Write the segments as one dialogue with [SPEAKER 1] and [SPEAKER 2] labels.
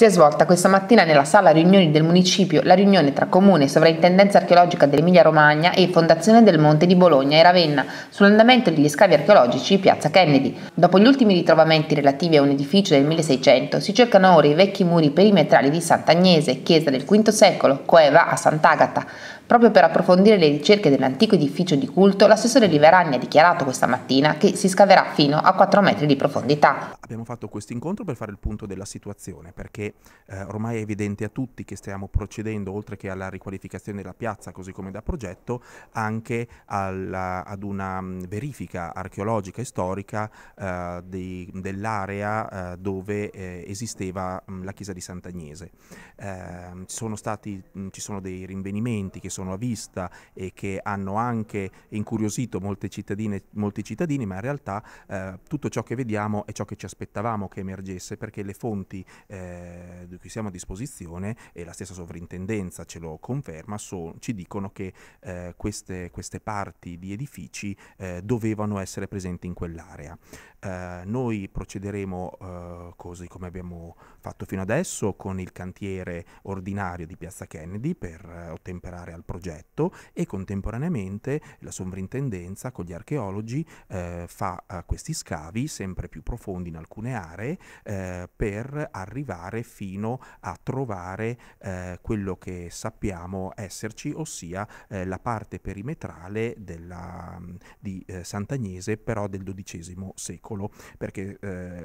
[SPEAKER 1] Si è svolta questa mattina nella sala riunioni del municipio la riunione tra Comune, Sovrintendenza archeologica dell'Emilia Romagna e Fondazione del Monte di Bologna e Ravenna sull'andamento degli scavi archeologici di piazza Kennedy. Dopo gli ultimi ritrovamenti relativi a un edificio del 1600 si cercano ora i vecchi muri perimetrali di Sant'Agnese, chiesa del V secolo, coeva a Sant'Agata. Proprio per approfondire le ricerche dell'antico edificio di culto, l'assessore Liverani ha dichiarato questa mattina che si scaverà fino a 4 metri di profondità.
[SPEAKER 2] Abbiamo fatto questo incontro per fare il punto della situazione, perché eh, ormai è evidente a tutti che stiamo procedendo, oltre che alla riqualificazione della piazza, così come da progetto, anche alla, ad una mm, verifica archeologica e storica eh, dell'area eh, dove eh, esisteva mh, mm, la chiesa di Sant'Agnese. Ci eh, sono, mm, ci sono dei rinvenimenti che sono sono a vista e che hanno anche incuriosito molte cittadine, molti cittadini, ma in realtà eh, tutto ciò che vediamo è ciò che ci aspettavamo che emergesse perché le fonti eh, di cui siamo a disposizione e la stessa sovrintendenza ce lo conferma, so, ci dicono che eh, queste, queste, parti di edifici eh, dovevano essere presenti in quell'area. Eh, noi procederemo eh, così come abbiamo fatto fino adesso con il cantiere ordinario di Piazza Kennedy per ottemperare al progetto e contemporaneamente la sovrintendenza con gli archeologi eh, fa eh, questi scavi sempre più profondi in alcune aree eh, per arrivare fino a trovare eh, quello che sappiamo esserci, ossia eh, la parte perimetrale della, mm, di Sant'Agnese però del XII secolo, perché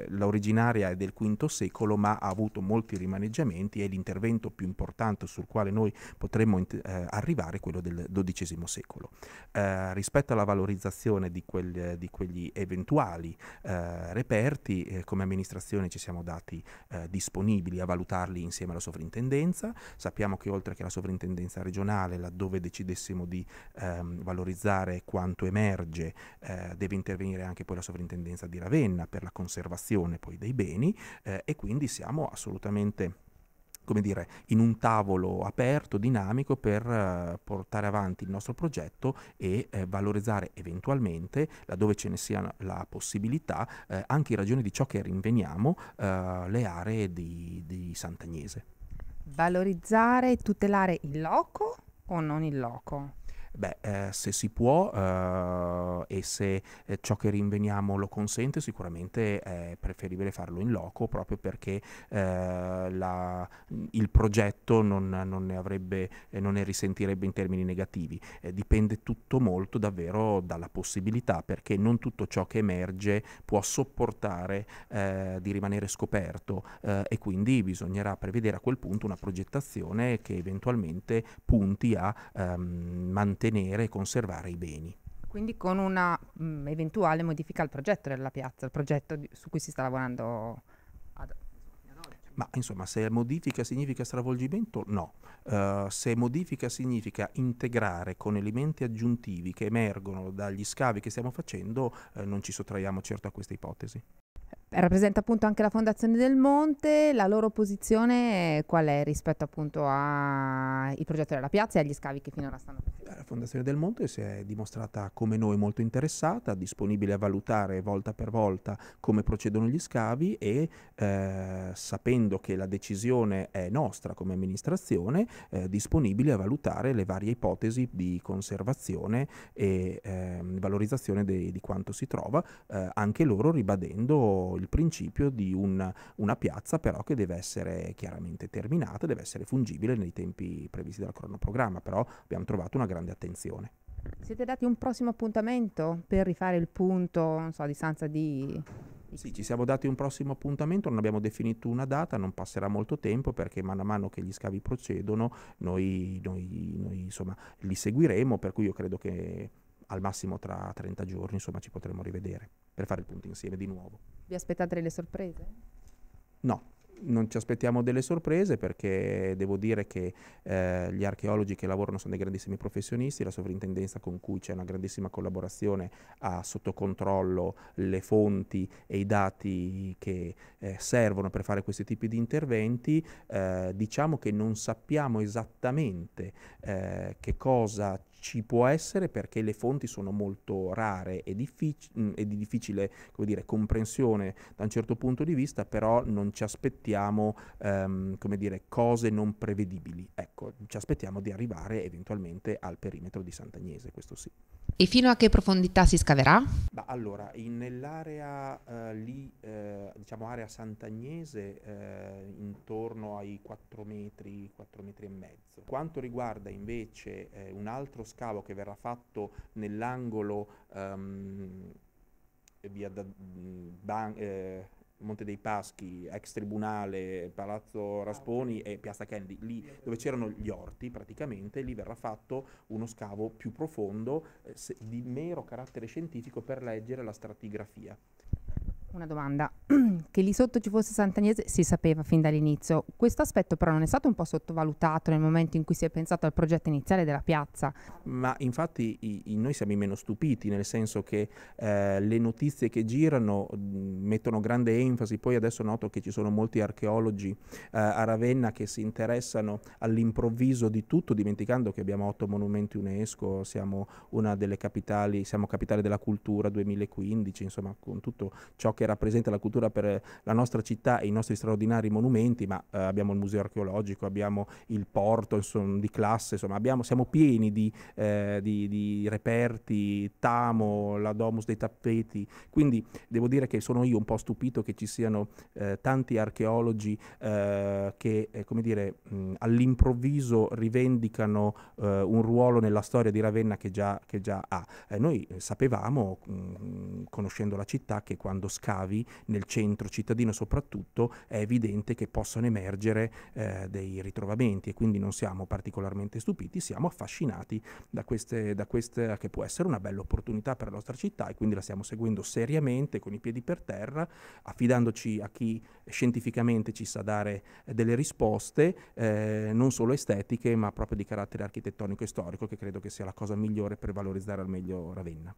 [SPEAKER 2] l'originaria è del V secolo ma ha avuto molti rimaneggiamenti e l'intervento più importante sul quale noi potremmo arrivare arrivare quello del XII secolo. Eh, rispetto alla valorizzazione di, quel, di quegli eventuali eh, reperti, eh, come amministrazione ci siamo dati eh, disponibili a valutarli insieme alla sovrintendenza, sappiamo che oltre che alla sovrintendenza regionale, laddove decidessimo di ehm, valorizzare quanto emerge, eh, deve intervenire anche poi la sovrintendenza di Ravenna per la conservazione poi dei beni eh, e quindi siamo assolutamente come dire, in un tavolo aperto, dinamico, per eh, portare avanti il nostro progetto e eh, valorizzare eventualmente, laddove ce ne sia la possibilità, eh, anche in ragione di ciò che rinveniamo, eh, le aree di, di Sant'Agnese.
[SPEAKER 1] Valorizzare e tutelare il loco o non il loco?
[SPEAKER 2] Beh, eh, se si può eh, e se eh, ciò che rinveniamo lo consente, sicuramente è preferibile farlo in loco proprio perché eh, la, il progetto non, non, ne avrebbe, eh, non ne risentirebbe in termini negativi. Eh, dipende tutto molto davvero dalla possibilità perché non tutto ciò che emerge può sopportare di rimanere scoperto e quindi bisognerà prevedere a quel punto una progettazione che eventualmente punti a ehm, mantenere tenere e conservare i beni.
[SPEAKER 1] Quindi con una mh, mm, eventuale modifica al progetto della piazza, il progetto di, su cui si sta lavorando ad,
[SPEAKER 2] ma insomma, se modifica significa stravolgimento, no. Uh, se modifica significa integrare con elementi aggiuntivi che emergono dagli scavi che stiamo facendo, eh, non ci sottraiamo certo a questa ipotesi.
[SPEAKER 1] Rappresenta appunto anche la Fondazione del Monte, la loro posizione qual è rispetto appunto al progetto della piazza e agli scavi che finora stanno facendo?
[SPEAKER 2] La Fondazione del Monte si è dimostrata come noi molto interessata, disponibile a valutare volta per volta come procedono gli scavi e eh, sapendo che la decisione è nostra come amministrazione, eh, disponibile a valutare le varie ipotesi di conservazione e eh, valorizzazione de, di quanto si trova, eh, anche loro ribadendo il principio di un, una piazza però che deve essere chiaramente terminata, deve essere fungibile nei tempi previsti dal cronoprogramma, però abbiamo trovato una grande grande attenzione.
[SPEAKER 1] Siete dati un prossimo appuntamento per rifare il punto, so, a distanza di...
[SPEAKER 2] Sì, ci siamo dati un prossimo appuntamento, non abbiamo definito una data, non passerà molto tempo perché mano a mano che gli scavi procedono noi, noi, noi insomma, li seguiremo, per cui io credo che al massimo tra 30 giorni insomma, ci potremo rivedere per fare il punto insieme di nuovo.
[SPEAKER 1] Vi aspettate delle sorprese?
[SPEAKER 2] No, non ci aspettiamo delle sorprese perché devo dire che eh, gli archeologi che lavorano sono dei grandissimi professionisti, la sovrintendenza con cui c'è una grandissima collaborazione ha sotto controllo le fonti e i dati che eh, servono per fare questi tipi di interventi, eh, diciamo che non sappiamo esattamente eh, che cosa ci può essere perché le fonti sono molto rare e, diffic- mm, e di difficile dire, comprensione da un certo punto di vista, però non ci aspettiamo ehm, dire, cose non prevedibili. Ecco, ci aspettiamo di arrivare eventualmente al perimetro di Sant'Agnese, questo sì.
[SPEAKER 1] E fino a che profondità si scaverà?
[SPEAKER 2] Bah, allora, in, nell'area eh, lì, eh, diciamo area Sant'Agnese, eh, intorno ai 4 metri, 4 metri e mezzo. Quanto riguarda invece eh, un altro scavo che verrà fatto nell'angolo um, via da, ban, eh, Monte dei Paschi, ex tribunale, Palazzo Rasponi e Piazza Kennedy, lì dove c'erano gli orti praticamente, lì verrà fatto uno scavo più profondo eh, se, di mero carattere scientifico per leggere la stratigrafia
[SPEAKER 1] una domanda. Che lì sotto ci fosse Sant'Agnese si sapeva fin dall'inizio. Questo aspetto però non è stato un po' sottovalutato nel momento in cui si è pensato al progetto iniziale della piazza.
[SPEAKER 2] Ma infatti i, i, noi siamo i meno stupiti, nel senso che eh, le notizie che girano mettono grande enfasi. Poi adesso noto che ci sono molti archeologi eh, a Ravenna che si interessano all'improvviso di tutto, dimenticando che abbiamo otto monumenti UNESCO, siamo una delle capitali, siamo capitale della cultura 2015, insomma con tutto ciò che rappresenta la cultura per la nostra città e i nostri straordinari monumenti, ma eh, abbiamo il museo archeologico, abbiamo il porto insomma, di classe, insomma abbiamo, siamo pieni di, eh, di, di, reperti, Tamo, la Domus dei tappeti, quindi devo dire che sono io un po' stupito che ci siano eh, tanti archeologi eh, che eh, come dire, all'improvviso rivendicano eh, un ruolo nella storia di Ravenna che già, che già ha. noi sapevamo, mh, conoscendo la città, che quando scappa scavi nel centro cittadino soprattutto è evidente che possono emergere eh, dei ritrovamenti e quindi non siamo particolarmente stupiti, siamo affascinati da, queste, da questa che può essere una bella opportunità per la nostra città e quindi la stiamo seguendo seriamente con i piedi per terra, affidandoci a chi scientificamente ci sa dare delle risposte, eh, non solo estetiche ma proprio di carattere architettonico e storico che credo che sia la cosa migliore per valorizzare al meglio Ravenna.